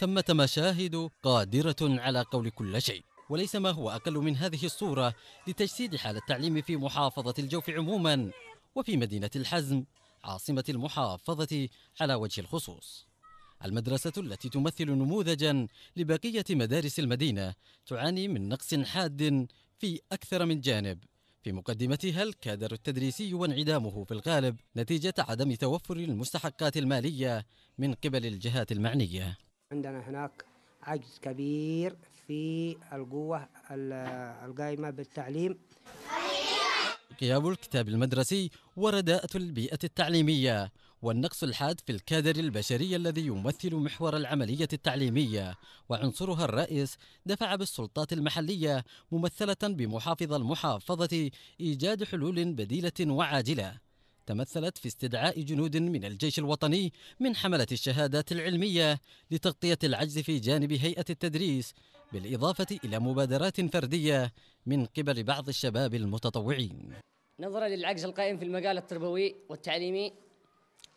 ثمة مشاهد قادرة على قول كل شيء وليس ما هو أقل من هذه الصورة لتجسيد حال التعليم في محافظة الجوف عموما وفي مدينة الحزم عاصمة المحافظة على وجه الخصوص المدرسة التي تمثل نموذجا لبقية مدارس المدينة تعاني من نقص حاد في أكثر من جانب في مقدمتها الكادر التدريسي وانعدامه في الغالب نتيجة عدم توفر المستحقات المالية من قبل الجهات المعنية عندنا هناك عجز كبير في القوة القائمة بالتعليم غياب الكتاب المدرسي ورداءة البيئة التعليمية والنقص الحاد في الكادر البشري الذي يمثل محور العملية التعليمية وعنصرها الرئيس دفع بالسلطات المحلية ممثلة بمحافظ المحافظة إيجاد حلول بديلة وعاجلة تمثلت في استدعاء جنود من الجيش الوطني من حملة الشهادات العلمية لتغطية العجز في جانب هيئة التدريس بالإضافة إلى مبادرات فردية من قبل بعض الشباب المتطوعين نظرا للعجز القائم في المجال التربوي والتعليمي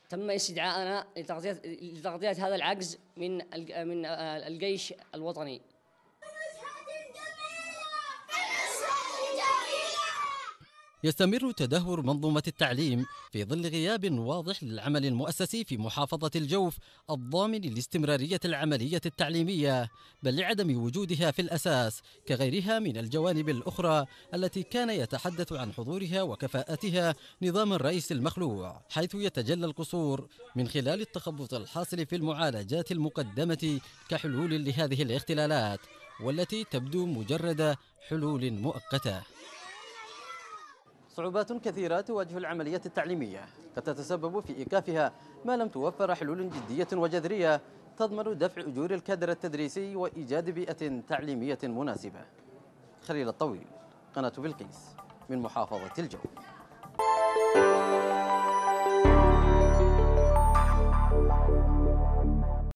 تم استدعاءنا لتغطية, لتغطية هذا العجز من من الجيش الوطني يستمر تدهور منظومة التعليم في ظل غياب واضح للعمل المؤسسي في محافظة الجوف الضامن لاستمرارية العملية التعليمية بل لعدم وجودها في الأساس كغيرها من الجوانب الأخرى التي كان يتحدث عن حضورها وكفاءتها نظام الرئيس المخلوع حيث يتجلى القصور من خلال التخبط الحاصل في المعالجات المقدمة كحلول لهذه الاختلالات والتي تبدو مجرد حلول مؤقته صعوبات كثيرة تواجه العملية التعليمية قد تتسبب في إيقافها ما لم توفر حلول جدية وجذرية تضمن دفع أجور الكادر التدريسي وإيجاد بيئة تعليمية مناسبة خليل الطويل قناة بلقيس من محافظة الجو